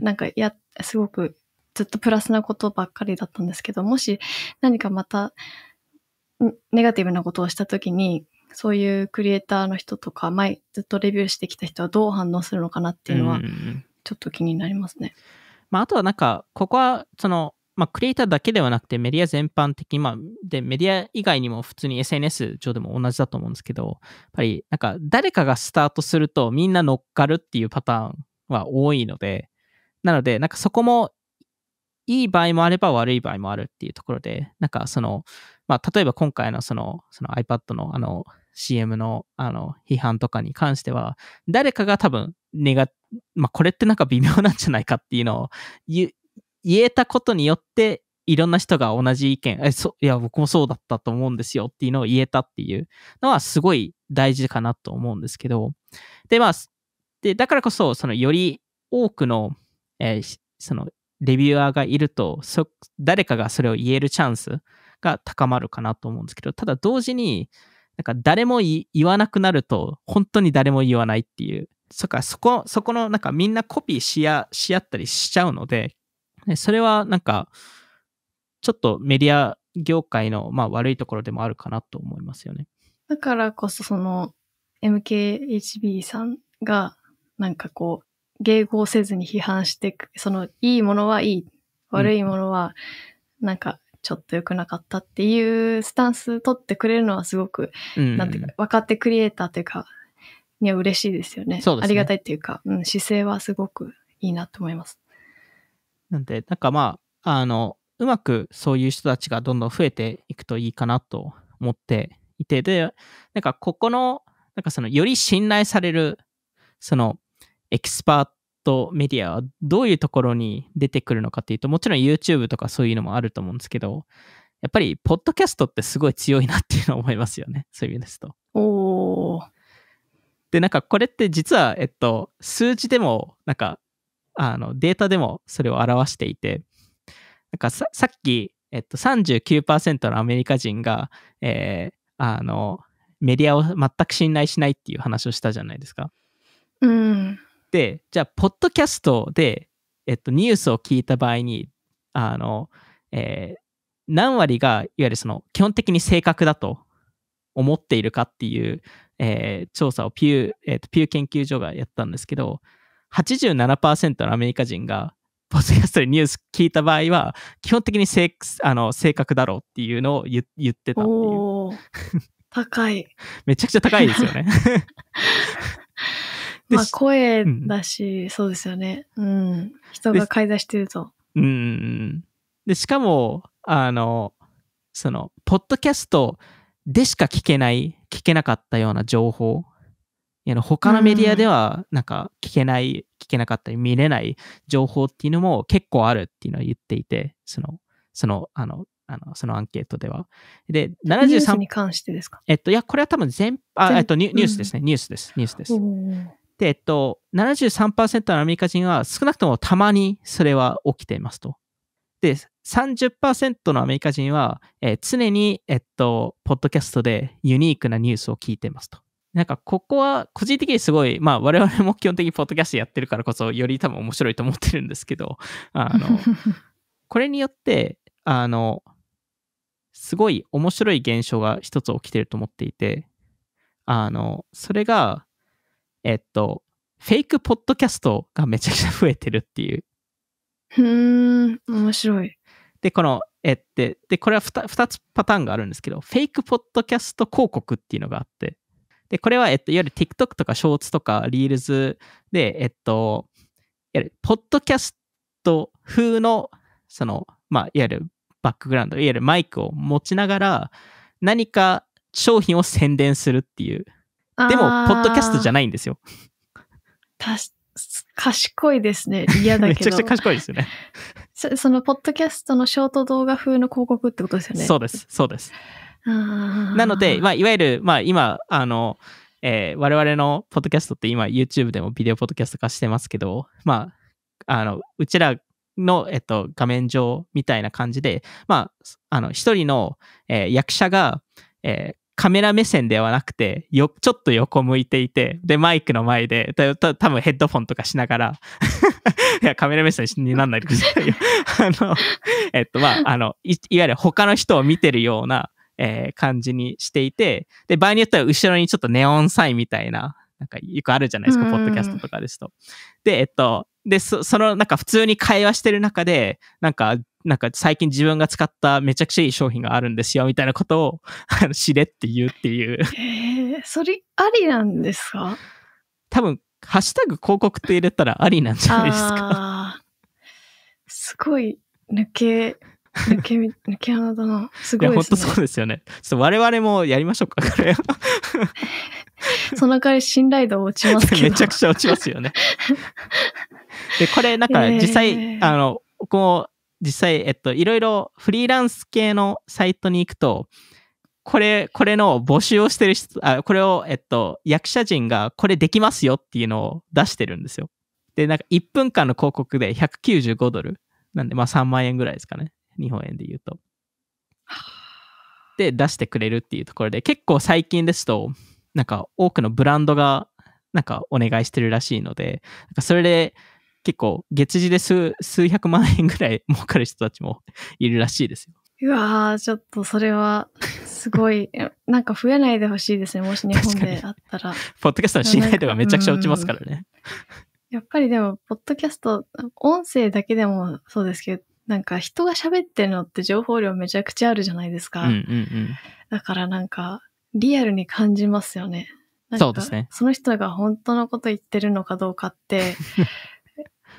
なんかや、すごくずっとプラスなことばっかりだったんですけど、もし何かまた、ネガティブなことをしたときに、そういうクリエイターの人とか、前ずっとレビューしてきた人はどう反応するのかなっていうのは、ちょっと気になりますね。
まあ、あとはなんか、ここは、その、まあ、クリエイターだけではなくてメディア全般的、まあ、で、メディア以外にも普通に SNS 上でも同じだと思うんですけど、やっぱりなんか誰かがスタートするとみんな乗っかるっていうパターンは多いので、なので、なんかそこもいい場合もあれば悪い場合もあるっていうところで、なんかその、まあ、例えば今回のその、その iPad のあの、CM のあの批判とかに関しては、誰かが多分、ネガ、まあ、これってなんか微妙なんじゃないかっていうのを言えたことによって、いろんな人が同じ意見、え、そ、いや、僕もそうだったと思うんですよっていうのを言えたっていうのはすごい大事かなと思うんですけど、で、まあ、で、だからこそ、そのより多くの、えー、そのレビューアーがいると、誰かがそれを言えるチャンスが高まるかなと思うんですけど、ただ同時に、なんか誰も言わなくなると、本当に誰も言わないっていう。そっか、そこ、そこのなんかみんなコピーしや、し合ったりしちゃうので、それはなんか、ちょっとメディア業界のまあ悪いところでもあるかなと思いますよね。
だからこそその MKHB さんがなんかこう、迎合せずに批判していく、そのいいものはいい、悪いものはなんかちょっと良くなかったっていうスタンス取ってくれるのはすごく、うん、なんていうか、若手クリエイターというか、には嬉しいですよね。そうですね。ありがたいっていうか、うん、姿勢はすごくいいなと思います。
なんで、なんかまあ、あの、うまくそういう人たちがどんどん増えていくといいかなと思っていて、で、なんかここの、なんかその、より信頼される、その、エキスパートトメディアはどういうところに出てくるのかっていうと、もちろん YouTube とかそういうのもあると思うんですけど、やっぱり、ポッドキャストってすごい強いなっていうのは思いますよね。そういう意味ですと。
お
で、なんかこれって実は、えっと、数字でも、なんか、あの、データでもそれを表していて、なんかさっき、えっと、39%のアメリカ人が、えー、あの、メディアを全く信頼しないっていう話をしたじゃないですか。うん。で、じゃあ、ポッドキャストで、えっと、ニュースを聞いた場合に、あの、えー、何割が、いわゆるその、基本的に正確だと思っているかっていう、えー、調査をピュー、えー、とピュー研究所がやったんですけど、87%のアメリカ人が、ポッドキャストでニュース聞いた場合は、基本的に正あの正確だろうっていうのを言ってたってい
う。高い。めちゃくちゃ高いですよね まあ声だし、うん、そうですよね。うん。人が介在してると。
うん。で、しかも、あの、その、ポッドキャストでしか聞けない、聞けなかったような情報。あの他のメディアでは、なんか聞けない、うん、聞けなかったり、見れない情報っていうのも結構あるっていうのは言っていて、その、その、あの、あの、そのアンケートでは。で、73。ニュースに
関してですか
えっと、いや、これは多分全、あ、えっとニュ、ニュースですね、ニュースです、ニュースです。で、えっと、73%のアメリカ人は少なくともたまにそれは起きていますと。で、30%のアメリカ人は、えー、常に、えっと、ポッドキャストでユニークなニュースを聞いていますと。なんかここは個人的にすごい、まあ我々も基本的にポッドキャストやってるからこそより多分面白いと思ってるんですけど、あの、これによって、あの、すごい面白い現象が一つ起きてると思っていて、あの、それが、えっと、フェイクポッドキャストがめちゃくちゃ増えてるっていう。
ふーん、面白い。
で、この、えって、で、これは 2, 2つパターンがあるんですけど、フェイクポッドキャスト広告っていうのがあって、で、これは、えっと、いわゆる TikTok とかショーツとかリールズで、えっと、いわゆるポッドキャスト風の、その、まあ、いわゆるバックグラウンド、いわゆるマイクを持ちながら、何か商品を宣伝するっていう。でも、ポッドキャストじゃないんですよ。
たし、賢いですね。嫌だけど。めちゃくちゃ賢いです
よね。
そその、ポッドキャストのショート動画風の広告ってことですよね。そうで
す、そうです。
なので、
まあ、いわゆる、まあ、今、あの、えー、我々のポッドキャストって今 YouTube でもビデオポッドキャスト化してますけど、まあ、あの、うちらの、えっと、画面上みたいな感じで、まあ、あの、一人の、えー、役者が、えー、カメラ目線ではなくて、よ、ちょっと横向いていて、で、マイクの前で、た、た、多分ヘッドフォンとかしながら いや、カメラ目線になんないでくださいよ あの、えっと、まあ、あのい、いわゆる他の人を見てるような、えー、感じにしていて、で、場合によっては後ろにちょっとネオンサインみたいな、なんかよくあるじゃないですか、ポッドキャストとかですと。で、えっと、で、そ、その、なんか普通に会話してる中で、なんかなんか最近自分が使っためちゃくちゃいい商品があるんですよみたいなことを知れって言うっていう。
えー、それありなんですか
多分、ハッシュタグ広告って入れたらありなんじゃないです
か。すごい抜け、抜け、抜け穴だな。すごいですね。いや、本当そうで
すよね。ちょっと我々もやりましょうか、これ。
その代わり信頼度落ちますけど。めちゃくちゃ落ちます
よね。で、これなんか実際、えー、あの、こう、実際、えっと、いろいろフリーランス系のサイトに行くと、これ、これの募集をしてる人、あ、これを、えっと、役者陣がこれできますよっていうのを出してるんですよ。で、なんか1分間の広告で195ドル。なんで、まあ3万円ぐらいですかね。日本円で言うと。で、出してくれるっていうところで、結構最近ですと、なんか多くのブランドが、なんかお願いしてるらしいので、なんかそれで、結構月次で数数百万円ぐらい 儲かる人たちも いるらしいですよ。
うわー、ちょっとそれは、すごい、なんか増えないでほしいですね、もし日本であったら。ポッドキャストの信頼度がめちゃくちゃ落ちますからね。やっぱりでも、ポッドキャスト、音声だけでもそうですけど、なんか人が喋ってるのって情報量めちゃくちゃあるじゃないですか。だからなんか、リアルに感じますよね。
そうですね。そ
の人が本当のこと言ってるのかどうかって、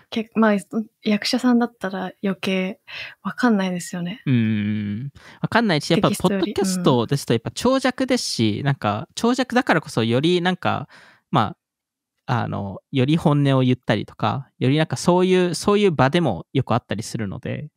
けまあ、役者さんだったら余計わかんないですよね。
うん。わかんないし、やっぱ、ポッドキャストですと、やっぱ長尺ですし、うん、なんか、長尺だからこそ、よりなんか、まあ、あの、より本音を言ったりとか、よりなんかそういう、そういう場でもよくあったりするので、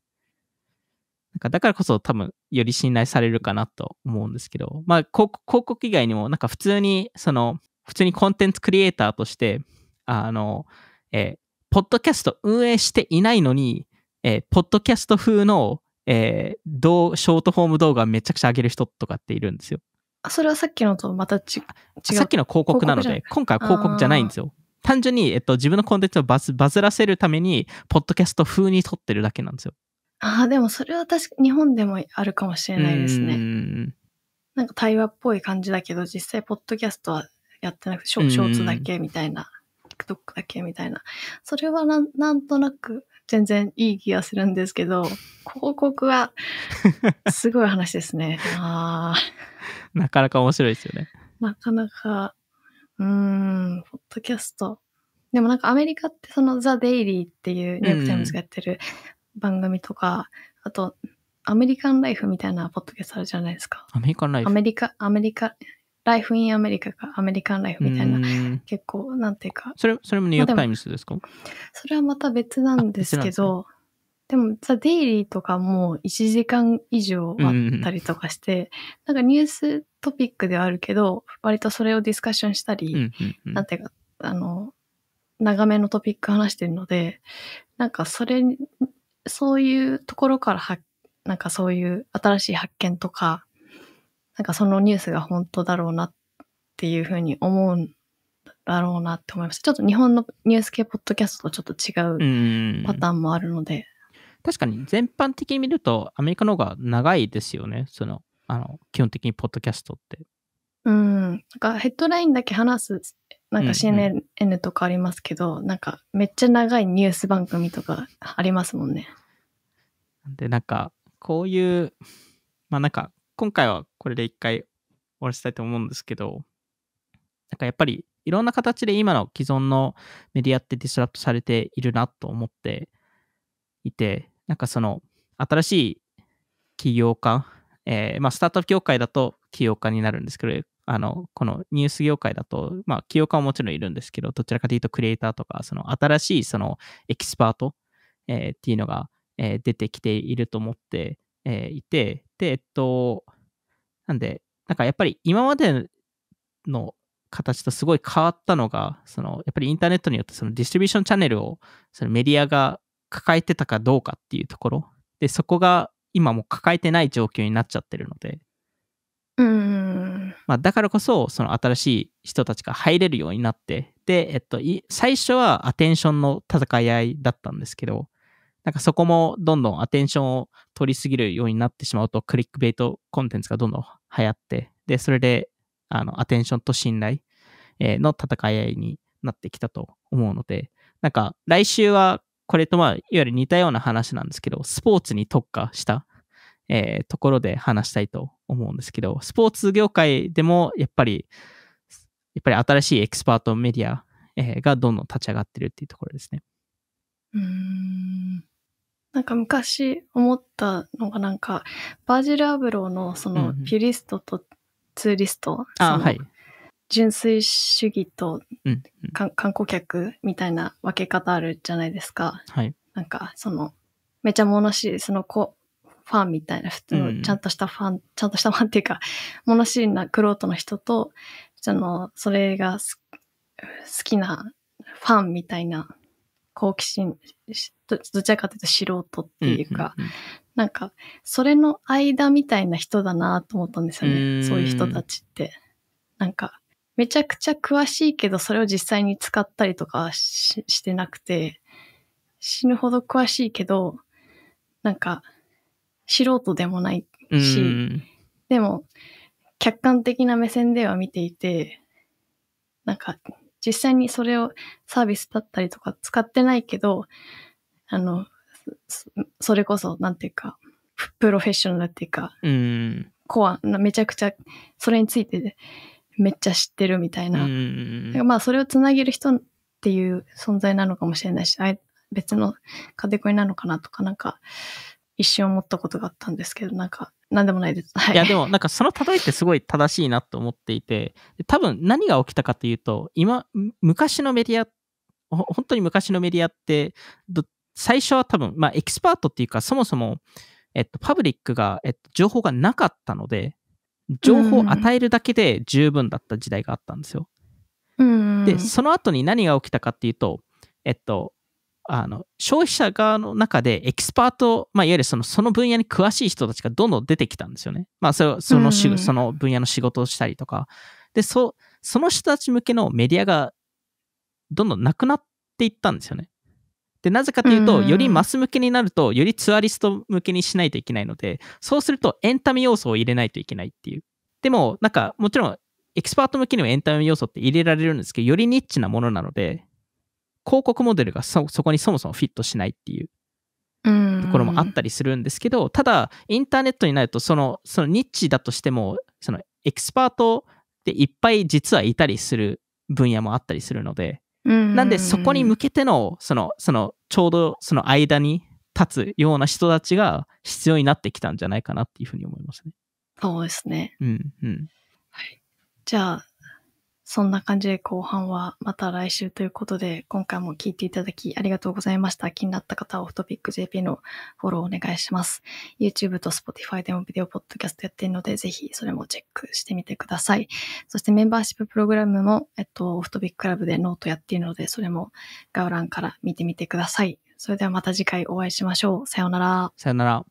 なんかだからこそ多分より信頼されるかなと思うんですけど、まあ広告以外にもなんか普通にその普通にコンテンツクリエイターとしてあの、えー、ポッドキャスト運営していないのに、えー、ポッドキャスト風の、えー、どうショートフォーム動画めちゃくちゃ上げる人とかっているんですよ。
あそれはさっきのとまた違う。さっ
きの広告なので、今回は広告じゃないんですよ。単純に、えっと、自分のコンテンツをバズバズらせるために、ポッドキャスト風に撮ってるだけなんですよ。
ああ、でもそれは確か日本でもあるかもしれないですね。んなんか対話っぽい感じだけど、実際、ポッドキャストはやってなくて、ショーツだけみたいな。TikTok だけみたいな。それはななんとなく全然いい気がするんですけど、広告はすごい話ですね。あ
なかなか面白いですよね。
なかなか、うん、ポッドキャスト。でもなんかアメリカってそのザ・デイリーっていうニューヨークタイムズがやってる番組とか、あとアメリカンライフみたいなポッドキャストあるじゃないですか。
アメリカンライフアメリ
カ、アメリカ、ライフ・イン・アメリカか、アメリカン・ライフみたいな、結構、なんていうか。それ、それもニューヨーク・タイムズですか、まあ、それはまた別なんですけど、でも、ザ・デイリーとかも1時間以上あったりとかして、うん、なんかニューストピックではあるけど、割とそれをディスカッションしたり、うんうん、なんていうか、あの、長めのトピック話してるので、なんかそれ、そういうところからは、なんかそういう新しい発見とか、なんかそのニュースが本当だろうなっていうふうに思うんだろうなって思いました。ちょっと日本のニュース系ポッドキャストとちょっと違うパターンもあるので。確かに全般的に見る
とアメリカの方が長いですよね。その、あの、基本的にポッドキャストって。
うん。なんかヘッドラインだけ話す、なんか CNN とかありますけど、うんうん、なんかめっちゃ長いニュース番組とかありますもんね。
で、なんかこういう、まあなんか今回はこれで一回終わらせたいと思うんですけど、なんかやっぱりいろんな形で今の既存のメディアってディスラップされているなと思っていて、なんかその新しい起業家、えー、まあスタートアップ業界だと起業家になるんですけど、あの、このニュース業界だと、まあ、起業家はもちろんいるんですけど、どちらかというとクリエイターとか、その新しいそのエキスパート、えー、っていうのが、えー、出てきていると思って、えー、いて、で、えっと、なんで、なんかやっぱり今までの形とすごい変わったのが、そのやっぱりインターネットによってそのディストリビューションチャンネルをそのメディアが抱えてたかどうかっていうところ、で、そこが今も抱えてない状況になっちゃってるので、
うん
まあ、だからこそ、その新しい人たちが入れるようになって、で、えっと、最初はアテンションの戦い合いだったんですけど、なんかそこもどんどんアテンションを取りすぎるようになってしまうと、クリックベイトコンテンツがどんどん流行って、で、それで、あの、アテンションと信頼の戦い合いになってきたと思うので、なんか来週はこれとまあ、いわゆる似たような話なんですけど、スポーツに特化した、えー、ところで話したいと思うんですけど、スポーツ業界でもやっぱり、やっぱり新しいエキスパートメディア、えー、がどんどん立ち上がってるっていうところですね。
うん。なんか昔思ったのがなんか、バージル・アブローのそのピュリストとツーリスト、純粋主義と、観光客みたいな分け方あるじゃないですか。はい、なんかその、めちゃ物知り、その子、ファンみたいな、普通のちゃんとしたファン、うん、ちゃんとしたファンっていうか、物知りなクロートの人と、その、それが好きなファンみたいな好奇心、どちらかというと素人っていうか、うんうんうん、なんか、それの間みたいな人だなと思ったんですよね。そういう人たちって。なんか、めちゃくちゃ詳しいけど、それを実際に使ったりとかしてなくて、死ぬほど詳しいけど、なんか、素人でもないし、でも、客観的な目線では見ていて、なんか、実際にそれをサービスだったりとか使ってないけど、あの、それこそ、なんていうか、プロフェッショナルっていうか、うん、コア、めちゃくちゃ、それについてめっちゃ知ってるみたいな。うん、まあ、それをつなげる人っていう存在なのかもしれないし、別のカテゴリーなのかなとか、なんか、一瞬思ったことがあったんですけど、なんか、なんでもないです。はい、いや、でも、
なんかその例えってすごい正しいなと思っていて、多分何が起きたかというと、今、昔のメディア、本当に昔のメディアって、最初は多分、まあ、エキスパートっていうか、そもそも、えっと、パブリックが、えっと、情報がなかったので、情報を与えるだけで十分だった時代があったんですよ。で、その後に何が起きたかっていうと、えっと、あの、消費者側の中でエキスパート、まあ、いわゆるそのその分野に詳しい人たちがどんどん出てきたんですよね。まあ、そそのし、その分野の仕事をしたりとか。で、そ、その人たち向けのメディアがどんどんなくなっていったんですよね。で、なぜかというと、よりマス向けになると、よりツアリスト向けにしないといけないので、そうするとエンタメ要素を入れないといけないっていう。でも、なんか、もちろん、エキスパート向けにもエンタメ要素って入れられるんですけど、よりニッチなものなので、広告モデルがそこにそもそもフィットしないっていうところもあったりするんですけど、ただ、インターネットになると、その、そのニッチだとしても、そのエキスパートでいっぱい実はいたりする分野もあったりするので、なんでそこに向けての、その、その、ちょうどその間に立つような人たちが必要になってきたんじゃないかなっていうふうに思いますね。
そうですね。
うん、うん。は
い。じゃあ、そんな感じで後半はまた来週ということで、今回も聞いていただきありがとうございました。気になった方はオフトピック JP のフォローお願いします。YouTube と Spotify でもビデオポッドキャストやっているので、ぜひそれもチェックしてみてください。そしてメンバーシッププログラムも、えっと、オフトピッククラブでノートやっているので、それも概要欄から見てみてください。それではまた次回お会いしましょう。さようなら。
さようなら。